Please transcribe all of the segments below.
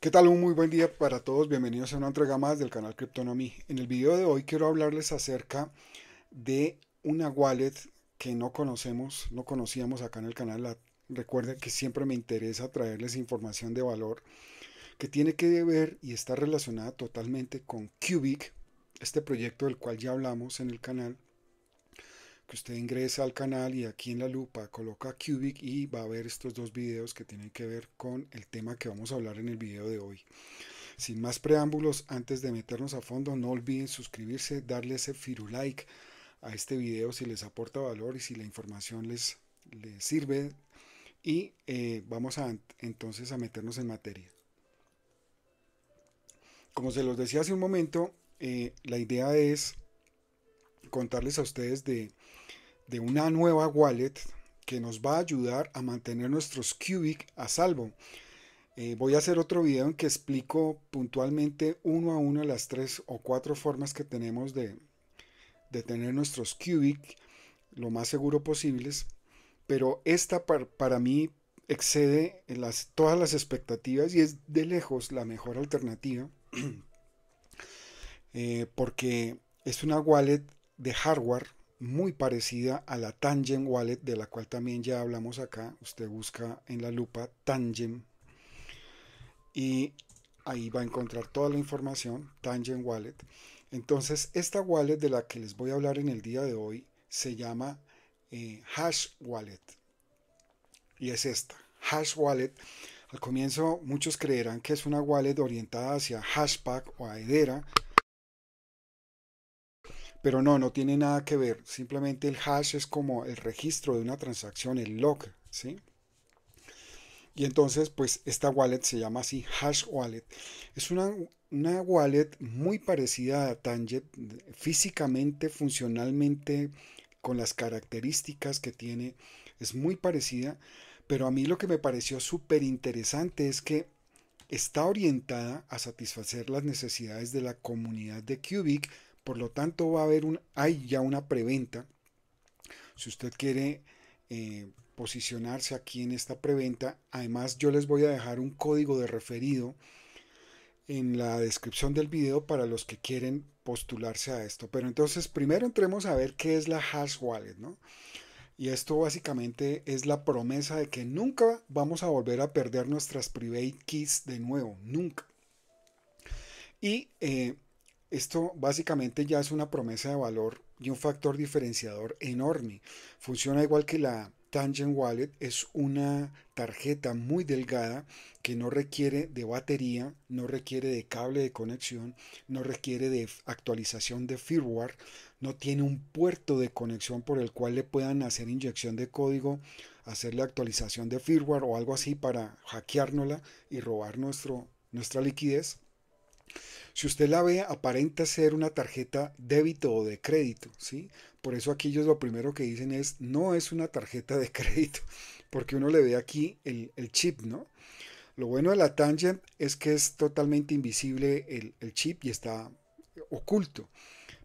¿Qué tal? Un muy buen día para todos. Bienvenidos a una entrega más del canal Cryptonomy. En el video de hoy quiero hablarles acerca de una wallet que no conocemos, no conocíamos acá en el canal. recuerden que siempre me interesa traerles información de valor que tiene que ver y está relacionada totalmente con Cubic, este proyecto del cual ya hablamos en el canal que usted ingresa al canal y aquí en la lupa coloca Cubic y va a ver estos dos videos que tienen que ver con el tema que vamos a hablar en el video de hoy. Sin más preámbulos, antes de meternos a fondo, no olviden suscribirse, darle ese firulike like a este video si les aporta valor y si la información les, sirve. Y eh, vamos a, entonces a meternos en materia. Como se los decía hace un momento, eh, la idea es contarles a ustedes de de una nueva wallet que nos va a ayudar a mantener nuestros Cubic a salvo. Eh, voy a hacer otro video en que explico puntualmente uno a uno las tres o cuatro formas que tenemos de, tener nuestros Cubic lo más seguro posibles. Pero esta para, mí excede todas las expectativas y es de lejos la mejor alternativa. Eh, porque es una wallet de hardware muy parecida a la Tangent Wallet, de la cual también ya hablamos acá. Usted busca en la lupa Tangent y ahí va a encontrar toda la información, Tangent Wallet. Entonces, esta wallet de la que les voy a hablar en el día de hoy se llama eh, Hash Wallet. Y es esta, Hash Wallet. Al comienzo muchos creerán que es una wallet orientada hacia Hashpack o a Hedera, pero no, no tiene nada que ver. Simplemente el hash es como el registro de una transacción, el log, Y entonces, pues esta wallet se llama así, Hash Wallet. Es una, wallet muy parecida a Tangent. físicamente, funcionalmente, con las características que tiene, es muy parecida. Pero a mí lo que me pareció súper interesante es que está orientada a satisfacer las necesidades de la comunidad de Cubic por lo tanto, va a haber un, hay ya una preventa. Si usted quiere eh, posicionarse aquí en esta preventa, además yo les voy a dejar un código de referido en la descripción del video para los que quieren postularse a esto. Pero entonces primero entremos a ver qué es la hash wallet, Y esto básicamente es la promesa de que nunca vamos a volver a perder nuestras private keys de nuevo, nunca. Y eh, esto básicamente ya es una promesa de valor y un factor diferenciador enorme. Funciona igual que la Tangent Wallet, es una tarjeta muy delgada que no requiere de batería, no requiere de cable de conexión, no requiere de actualización de firmware, no tiene un puerto de conexión por el cual le puedan hacer inyección de código, hacerle actualización de firmware o algo así para hackeárnosla y robar nuestro, nuestra liquidez. Si usted la ve, aparenta ser una tarjeta débito o de crédito, ¿sí? Por eso aquí ellos lo primero que dicen es, no es una tarjeta de crédito, porque uno le ve aquí el, chip, ¿no? Lo bueno de la Tangent es que es totalmente invisible el, chip y está oculto.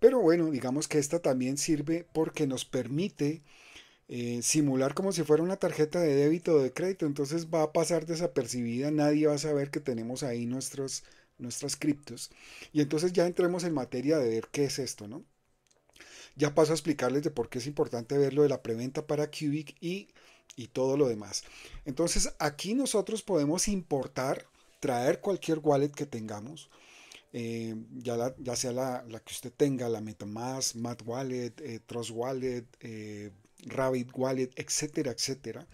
Pero bueno, digamos que esta también sirve porque nos permite eh, simular como si fuera una tarjeta de débito o de crédito. Entonces va a pasar desapercibida, nadie va a saber que tenemos ahí nuestros nuestras criptos. Y entonces ya entremos en materia de ver qué es esto, ¿no? Ya paso a explicarles de por qué es importante ver lo de la preventa para Cubic y, y todo lo demás. Entonces aquí nosotros podemos importar, traer cualquier wallet que tengamos, eh, ya, ya, sea la, que usted tenga, la MetaMask, Mat Wallet, eh, Trust Wallet, eh, Rabbit Wallet, etcétera, etcétera.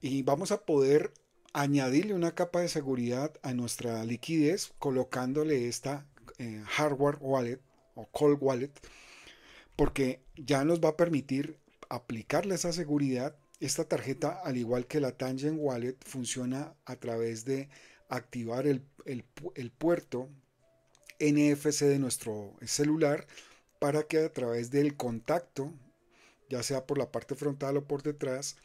Y vamos a poder añadirle una capa de seguridad a nuestra liquidez colocándole esta eh, hardware wallet o cold wallet porque ya nos va a permitir aplicarle esa seguridad. Esta tarjeta, al igual que la Tangent Wallet, funciona a través de activar el puerto NFC de nuestro celular para que a través del contacto, ya sea por la parte frontal o por detrás,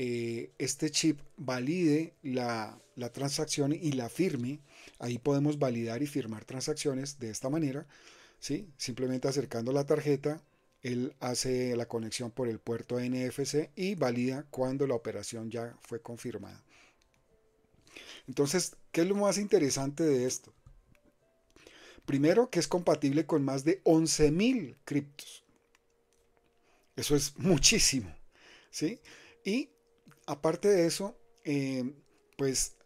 eh, este chip valide la, transacción y la firme. Ahí podemos validar y firmar transacciones de esta manera. ¿sí? Simplemente acercando la tarjeta, él hace la conexión por el puerto NFC y valida cuando la operación ya fue confirmada. Entonces, ¿qué es lo más interesante de esto? Primero, que es compatible con más de 11.000 criptos. Eso es muchísimo. ¿sí? Y aparte de eso, eh, pues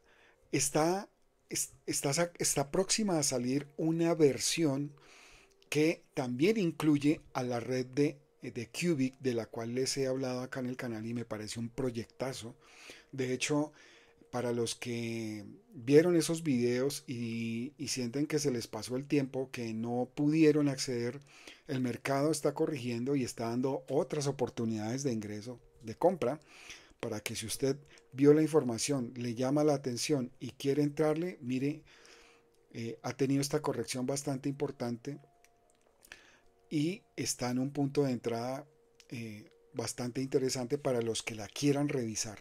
está, está, está próxima a salir una versión que también incluye a la red de, de Cubic, de la cual les he hablado acá en el canal y me parece un proyectazo. De hecho, para los que vieron esos videos y, y, sienten que se les pasó el tiempo, que no pudieron acceder, el mercado está corrigiendo y está dando otras oportunidades de ingreso, de compra para que si usted vio la información, le llama la atención y quiere entrarle, mire, eh, ha tenido esta corrección bastante importante y está en un punto de entrada eh, bastante interesante para los que la quieran revisar.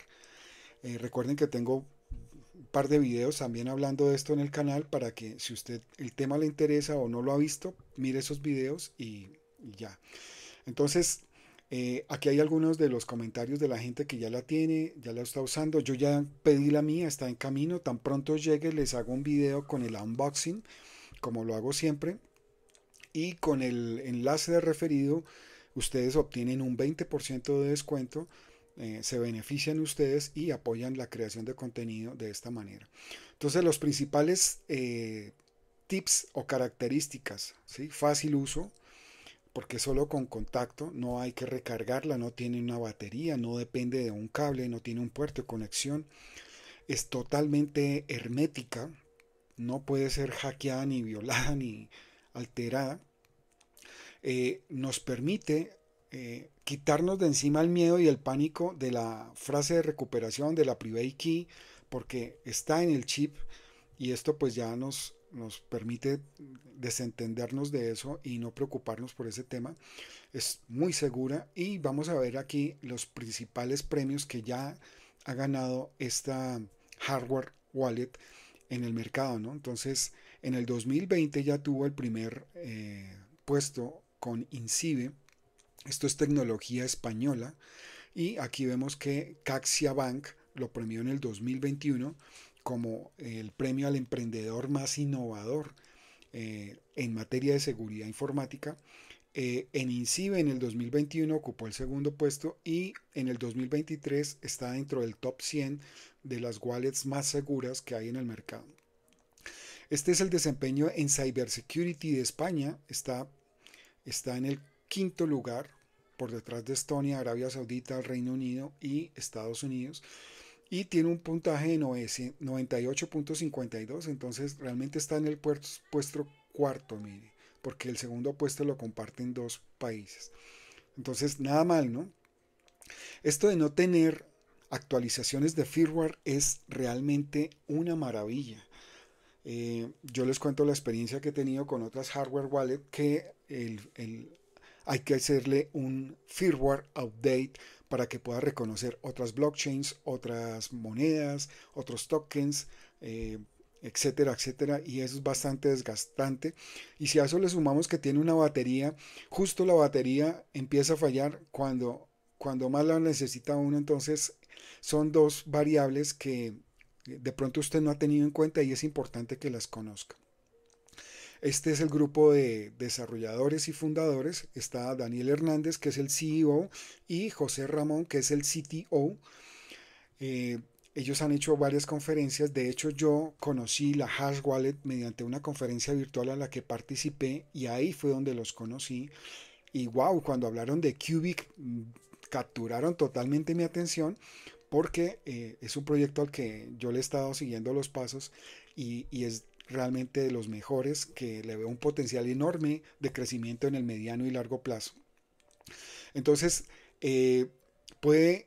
Eh, recuerden que tengo un par de videos también hablando de esto en el canal para que si usted el tema le interesa o no lo ha visto, mire esos videos y ya. Entonces, eh, aquí hay algunos de los comentarios de la gente que ya la tiene, ya la está usando. Yo ya pedí la mía, está en camino. Tan pronto llegue les hago un video con el unboxing, como lo hago siempre. Y con el enlace de referido, ustedes obtienen un 20% de descuento. Eh, se benefician ustedes y apoyan la creación de contenido de esta manera. Entonces los principales eh, tips o características, fácil uso, porque solo con contacto no hay que recargarla, no tiene una batería, no depende de un cable, no tiene un puerto de conexión, es totalmente hermética, no puede ser hackeada ni violada ni alterada. Eh, nos permite eh, quitarnos de encima el miedo y el pánico de la frase de recuperación de la private key porque está en el chip y esto pues ya nos nos permite desentendernos de eso y no preocuparnos por ese tema. Es muy segura y vamos a ver aquí los principales premios que ya ha ganado esta hardware wallet en el mercado, ¿no? Entonces, en el 2020 ya tuvo el primer eh, puesto con Incibe. Esto es tecnología española. Y aquí vemos que Caxia Bank lo premió en el 2021 como el premio al emprendedor más innovador eh, en materia de seguridad informática. Eh, en INCIBE en el 2021 ocupó el segundo puesto y en el 2023 está dentro del top 100 de las wallets más seguras que hay en el mercado. Este es el desempeño en Cybersecurity de España. Está, está en el quinto lugar por detrás de Estonia, Arabia Saudita, Reino Unido y Estados Unidos y tiene un puntaje de 98.52, entonces realmente está en el puesto cuarto, mire, porque el segundo puesto lo comparten dos países. Entonces, nada mal, ¿no? Esto de no tener actualizaciones de firmware es realmente una maravilla. Eh, yo les cuento la experiencia que he tenido con otras hardware wallet que el, hay que hacerle un firmware update para que pueda reconocer otras blockchains, otras monedas, otros tokens, eh, etcétera, etcétera. Y eso es bastante desgastante. Y si a eso le sumamos que tiene una batería, justo la batería empieza a fallar cuando, cuando más la necesita uno. Entonces son dos variables que eh, de pronto usted no ha tenido en cuenta y es importante que las conozca. Este es el grupo de desarrolladores y fundadores. Está Daniel Hernández, que es el CEO, y José Ramón, que es el CTO. Eh, ellos han hecho varias conferencias. De hecho, yo conocí la Hash Wallet mediante una conferencia virtual a la que participé y ahí fue donde los conocí. Y wow, cuando hablaron de Cubic, mm, capturaron totalmente mi atención porque eh, es un proyecto al que yo le he estado siguiendo los pasos y es realmente de los mejores, que le veo un potencial enorme de crecimiento en el mediano y largo plazo. Entonces, eh, puede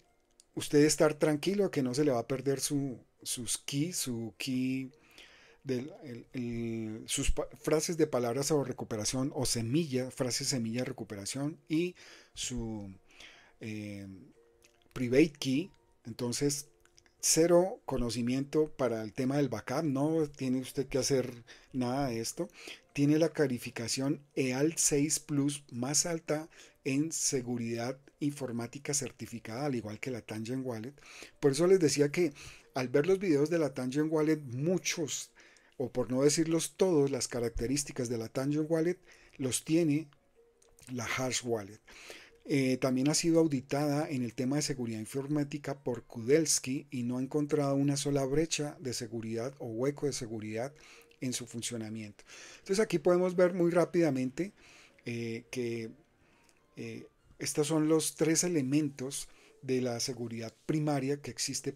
usted estar tranquilo que no se le va a perder su, sus key, su key, sus frases de palabras o recuperación o semilla, frases semilla recuperación y su eh, private key. Entonces, cero conocimiento para el tema del backup, no tiene usted que hacer nada de esto. Tiene la calificación EAL 6 Plus más alta en seguridad informática certificada, al igual que la Tangent Wallet. Por eso les decía que al ver los videos de la Tangent Wallet, muchos, o por no decirlos todos, las características de la Tangent Wallet los tiene la Hash Wallet. Eh, también ha sido auditada en el tema de seguridad informática por Kudelski y no ha encontrado una sola brecha de seguridad o hueco de seguridad en su funcionamiento. Entonces aquí podemos ver muy rápidamente eh, que eh, estos son los tres elementos de la seguridad primaria que existe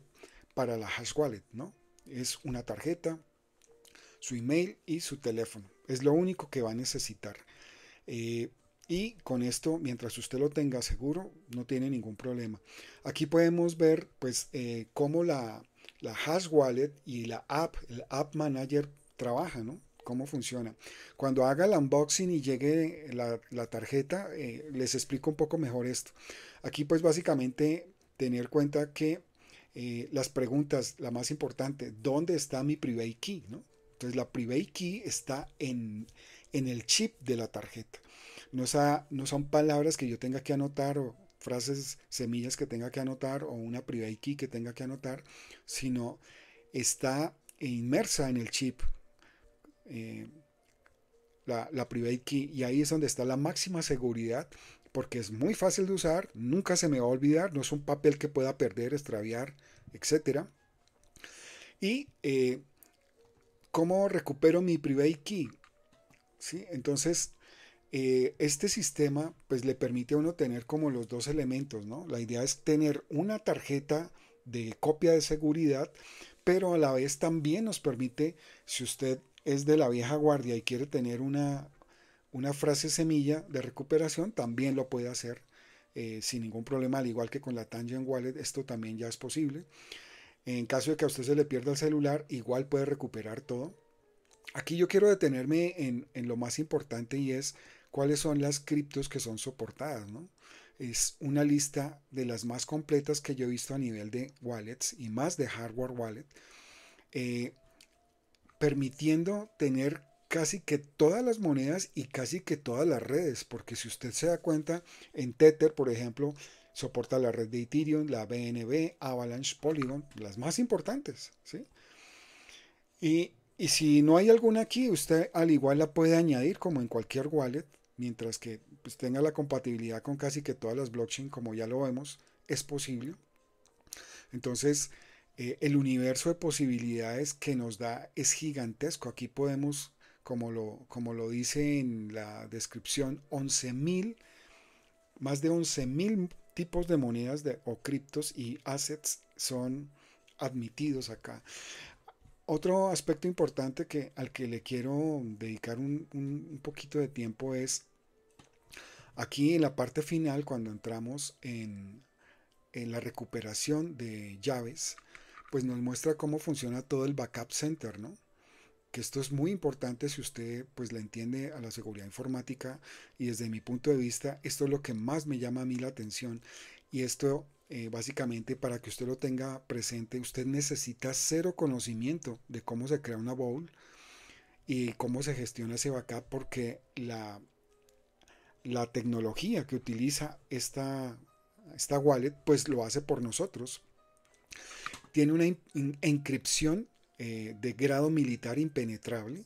para la hash wallet, ¿no? Es una tarjeta, su email y su teléfono. Es lo único que va a necesitar. Y con esto, mientras usted lo tenga seguro, no tiene ningún problema. Aquí podemos ver pues eh, cómo la, Hash Wallet y la app, el App Manager trabaja, ¿no? cómo funciona. Cuando haga el unboxing y llegue la, tarjeta, eh, les explico un poco mejor esto. Aquí pues básicamente tener cuenta que eh, las preguntas, la más importante, ¿dónde está mi private key? Entonces la private key está en el chip de la tarjeta no, son palabras que yo tenga que anotar o frases, semillas que tenga que anotar o una private key que tenga que anotar, sino está inmersa en el chip. Eh, la, private key y ahí es donde está la máxima seguridad porque es muy fácil de usar, nunca se me va a olvidar, no es un papel que pueda perder, extraviar, etc. Y eh, cómo recupero mi private key. ¿Sí? Entonces, eh, este sistema pues le permite a uno tener como los dos elementos, ¿no? La idea es tener una tarjeta de copia de seguridad, pero a la vez también nos permite, si usted es de la vieja guardia y quiere tener una, una frase semilla de recuperación, también lo puede hacer eh, sin ningún problema, al igual que con la Tangent Wallet, esto también ya es posible. En caso de que a usted se le pierda el celular, igual puede recuperar todo. Aquí yo quiero detenerme en, en lo más importante y es cuáles son las criptos que son soportadas, Es una lista de las más completas que yo he visto a nivel de wallets y más de hardware wallet, eh, permitiendo tener casi que todas las monedas y casi que todas las redes, porque si usted se da cuenta, en Tether, por ejemplo, soporta la red de Ethereum, la BNB, Avalanche, Polygon, las más importantes, y si no hay alguna aquí, usted al igual la puede añadir como en cualquier wallet mientras que pues, tenga la compatibilidad con casi que todas las blockchain, como ya lo vemos, es posible. Entonces, eh, el universo de posibilidades que nos da es gigantesco. Aquí podemos, como lo, como lo dice en la descripción, 11.000, más de 11.000 tipos de monedas de, o criptos y assets son admitidos acá. Otro aspecto importante que, al que le quiero dedicar un, poquito de tiempo es aquí en la parte final cuando entramos en, la recuperación de llaves, pues nos muestra cómo funciona todo el backup center, ¿no? Que esto es muy importante si usted pues le entiende a la seguridad informática y desde mi punto de vista esto es lo que más me llama a mí la atención y esto eh, básicamente para que usted lo tenga presente, usted necesita cero conocimiento de cómo se crea una bowl y cómo se gestiona ese backup porque la, la tecnología que utiliza esta, esta wallet pues lo hace por nosotros. Tiene una inscripción eh, de grado militar impenetrable.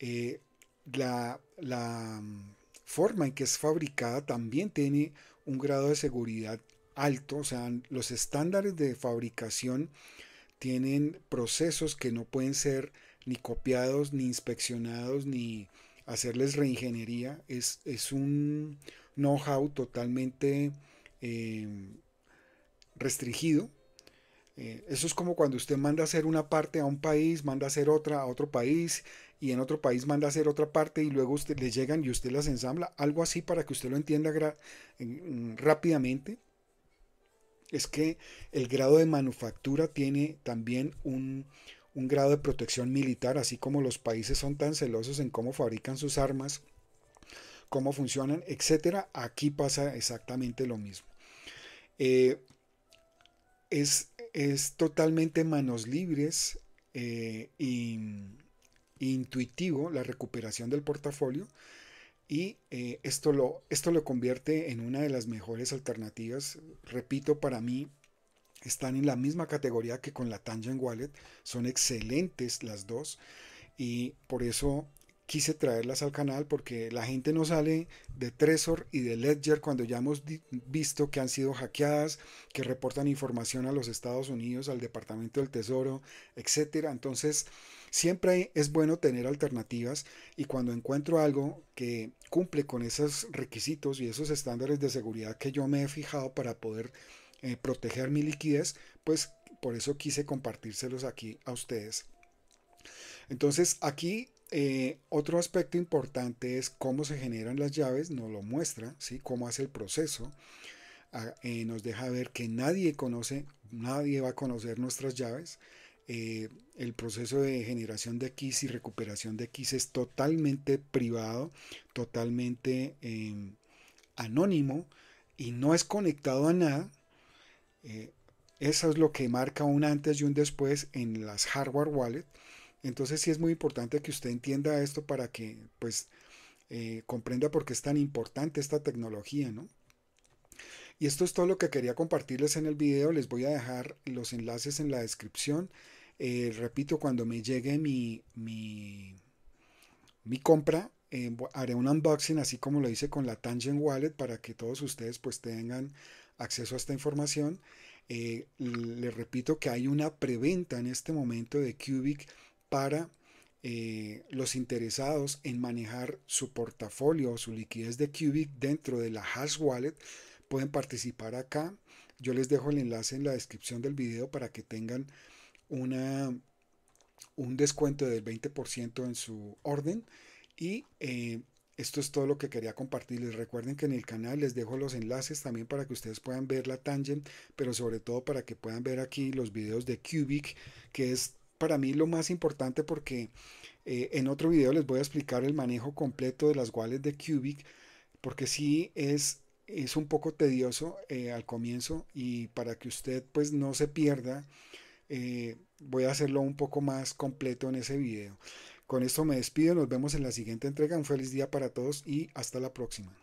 Eh, la, la mm, forma en que es fabricada también tiene un grado de seguridad alto, o sea, los estándares de fabricación tienen procesos que no pueden ser ni copiados, ni inspeccionados, ni hacerles reingeniería. Es, es un know-how totalmente em, restringido. Eh, eso es como cuando usted manda a hacer una parte a un país, manda a hacer otra a otro país y en otro país manda a hacer otra parte y luego usted le llegan y usted las ensambla. Algo así para que usted lo entienda rápidamente es que el grado de manufactura tiene también un, grado de protección militar, así como los países son tan celosos en cómo fabrican sus armas, cómo funcionan, etcétera. Aquí pasa exactamente lo mismo. Eh, es, totalmente manos libres e intuitivo la recuperación del portafolio y eh, esto, lo, esto lo convierte en una de las mejores alternativas. Repito, para mí están en la misma categoría que con la Tangent Wallet. Son excelentes las dos. Y por eso quise traerlas al canal porque la gente no sale de tresor y de Ledger cuando ya hemos visto que han sido hackeadas, que reportan información a los Estados Unidos, al Departamento del Tesoro, etcétera. Entonces, siempre es bueno tener alternativas y cuando encuentro algo que cumple con esos requisitos y esos estándares de seguridad que yo me he fijado para poder eh, proteger mi liquidez, pues por eso quise compartírselos aquí a ustedes. Entonces, aquí eh, otro aspecto importante es cómo se generan las llaves, nos lo muestra, ¿sí? cómo hace el proceso. Ah, eh, nos deja ver que nadie conoce, nadie va a conocer nuestras llaves. Eh, el proceso de generación de X y recuperación de X es totalmente privado, totalmente em, anónimo y no es conectado a nada. eso es lo que marca un antes y un después en las hardware wallet entonces sí es muy importante que usted entienda esto para que pues eh, comprenda por qué es tan importante esta tecnología, Y esto es todo lo que quería compartirles en el video. Les voy a dejar los enlaces en la descripción. Eh, repito, cuando me llegue mi, mi, compra, eh, haré un unboxing así como lo hice con la Tangent Wallet para que todos ustedes pues tengan acceso a esta información. les repito que hay una preventa en este momento de Cubic para eh, los interesados en manejar su portafolio o su liquidez de Cubic dentro de la Hash Wallet pueden participar acá. Yo les dejo el enlace en la descripción del video para que tengan una, un descuento del 20% en su orden. Y eh, esto es todo lo que quería compartirles. Recuerden que en el canal les dejo los enlaces también para que ustedes puedan ver la tangent, pero sobre todo para que puedan ver aquí los videos de Cubic, que es para mí lo más importante porque eh, en otro video les voy a explicar el manejo completo de las wallets de Cubic, porque sí es, es un poco tedioso eh, al comienzo y para que usted pues no se pierda, eh, voy a hacerlo un poco más completo en ese video. Con esto me despido, nos vemos en la siguiente entrega, un feliz día para todos y hasta la próxima.